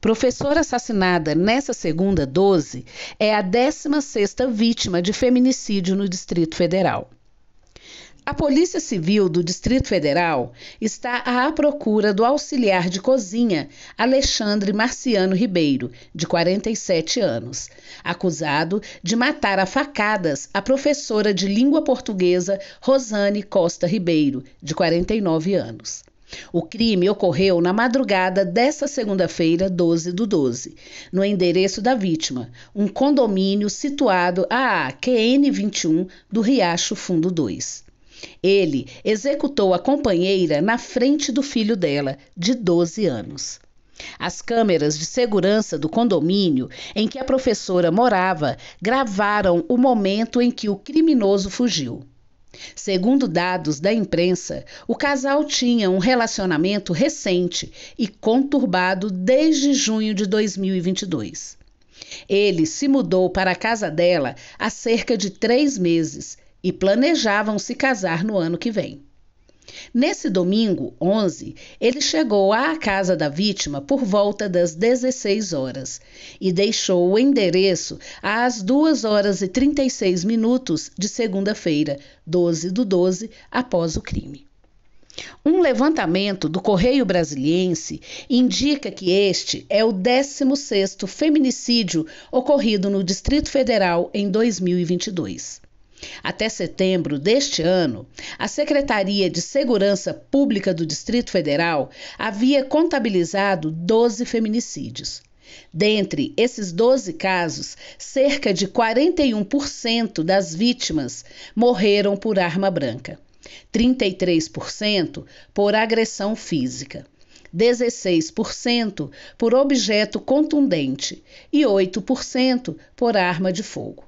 Professora assassinada nesta segunda 12 é a 16ª vítima de feminicídio no Distrito Federal. A Polícia Civil do Distrito Federal está à procura do auxiliar de cozinha Alexandre Marciano Ribeiro, de 47 anos, acusado de matar a facadas a professora de língua portuguesa Rosane Costa Ribeiro, de 49 anos. O crime ocorreu na madrugada desta segunda-feira, 12 do 12, no endereço da vítima, um condomínio situado a QN 21 do Riacho Fundo 2. Ele executou a companheira na frente do filho dela, de 12 anos. As câmeras de segurança do condomínio em que a professora morava gravaram o momento em que o criminoso fugiu. Segundo dados da imprensa, o casal tinha um relacionamento recente e conturbado desde junho de 2022. Ele se mudou para a casa dela há cerca de três meses e planejavam se casar no ano que vem. Nesse domingo, 11, ele chegou à casa da vítima por volta das 16 horas e deixou o endereço às 2 horas e 36 minutos de segunda-feira, 12 do 12, após o crime. Um levantamento do Correio Brasiliense indica que este é o 16º feminicídio ocorrido no Distrito Federal em 2022. Até setembro deste ano, a Secretaria de Segurança Pública do Distrito Federal havia contabilizado 12 feminicídios. Dentre esses 12 casos, cerca de 41% das vítimas morreram por arma branca, 33% por agressão física, 16% por objeto contundente e 8% por arma de fogo.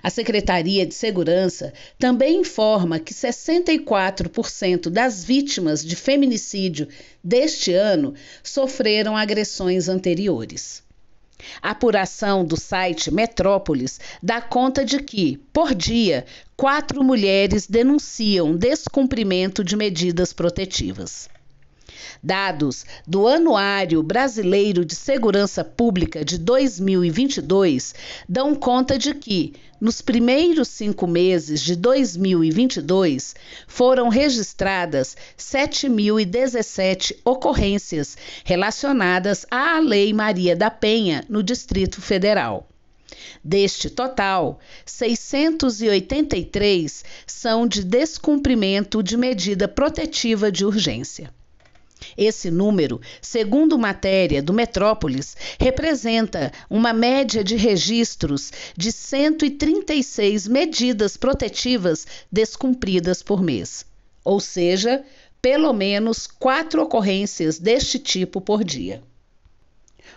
A Secretaria de Segurança também informa que 64% das vítimas de feminicídio deste ano sofreram agressões anteriores. A apuração do site Metrópolis dá conta de que, por dia, quatro mulheres denunciam descumprimento de medidas protetivas. Dados do Anuário Brasileiro de Segurança Pública de 2022 dão conta de que, nos primeiros cinco meses de 2022, foram registradas 7.017 ocorrências relacionadas à Lei Maria da Penha no Distrito Federal. Deste total, 683 são de descumprimento de medida protetiva de urgência. Esse número, segundo matéria do Metrópolis, representa uma média de registros de 136 medidas protetivas descumpridas por mês, ou seja, pelo menos quatro ocorrências deste tipo por dia.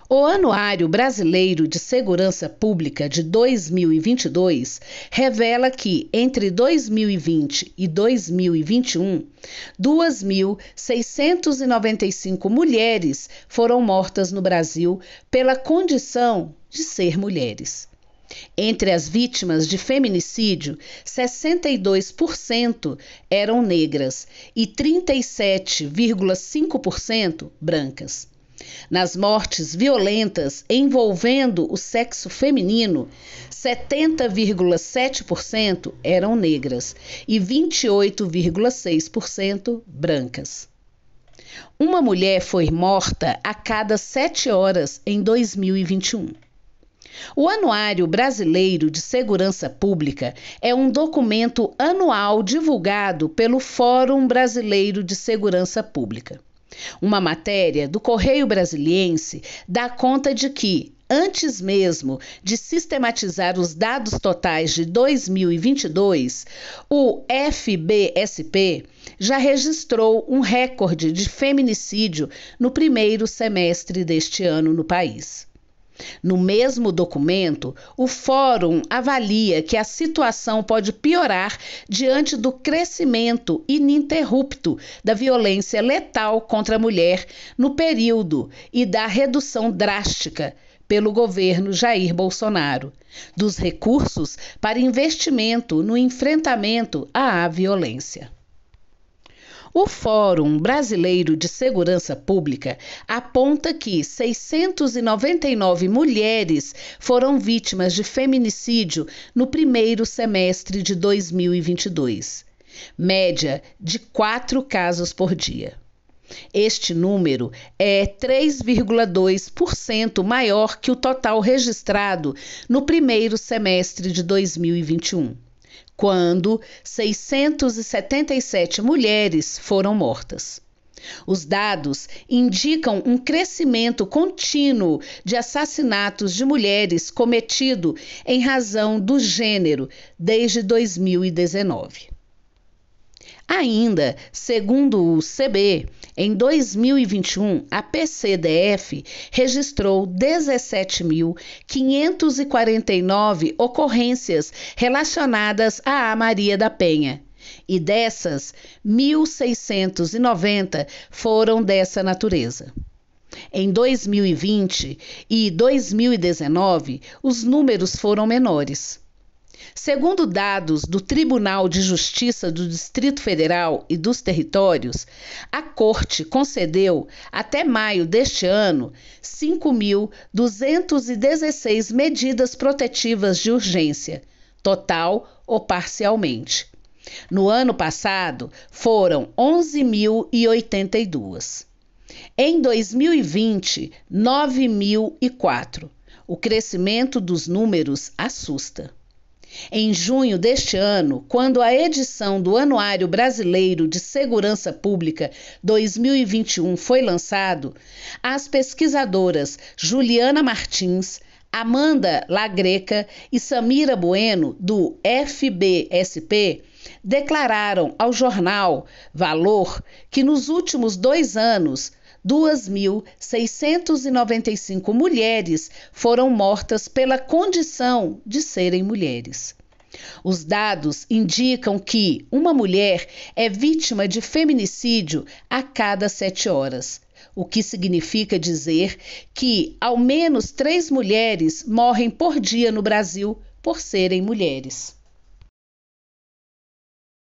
O Anuário Brasileiro de Segurança Pública de 2022 revela que, entre 2020 e 2021, 2.695 mulheres foram mortas no Brasil pela condição de ser mulheres. Entre as vítimas de feminicídio, 62% eram negras e 37,5% brancas. Nas mortes violentas envolvendo o sexo feminino, 70,7% eram negras e 28,6% brancas. Uma mulher foi morta a cada sete horas em 2021. O Anuário Brasileiro de Segurança Pública é um documento anual divulgado pelo Fórum Brasileiro de Segurança Pública. Uma matéria do Correio Brasiliense dá conta de que, antes mesmo de sistematizar os dados totais de 2022, o FBSP já registrou um recorde de feminicídio no primeiro semestre deste ano no país. No mesmo documento, o Fórum avalia que a situação pode piorar diante do crescimento ininterrupto da violência letal contra a mulher no período e da redução drástica pelo governo Jair Bolsonaro dos recursos para investimento no enfrentamento à violência. O Fórum Brasileiro de Segurança Pública aponta que 699 mulheres foram vítimas de feminicídio no primeiro semestre de 2022, média de quatro casos por dia. Este número é 3,2% maior que o total registrado no primeiro semestre de 2021 quando 677 mulheres foram mortas. Os dados indicam um crescimento contínuo de assassinatos de mulheres cometido em razão do gênero desde 2019. Ainda, segundo o CB, em 2021, a PCDF registrou 17.549 ocorrências relacionadas à Maria da Penha. E dessas, 1.690 foram dessa natureza. Em 2020 e 2019, os números foram menores. Segundo dados do Tribunal de Justiça do Distrito Federal e dos Territórios, a Corte concedeu, até maio deste ano, 5.216 medidas protetivas de urgência, total ou parcialmente. No ano passado, foram 11.082. Em 2020, 9.004. O crescimento dos números assusta. Em junho deste ano, quando a edição do Anuário Brasileiro de Segurança Pública 2021 foi lançado, as pesquisadoras Juliana Martins, Amanda Lagreca e Samira Bueno, do FBSP, declararam ao jornal Valor que nos últimos dois anos 2.695 mulheres foram mortas pela condição de serem mulheres. Os dados indicam que uma mulher é vítima de feminicídio a cada sete horas, o que significa dizer que ao menos três mulheres morrem por dia no Brasil por serem mulheres.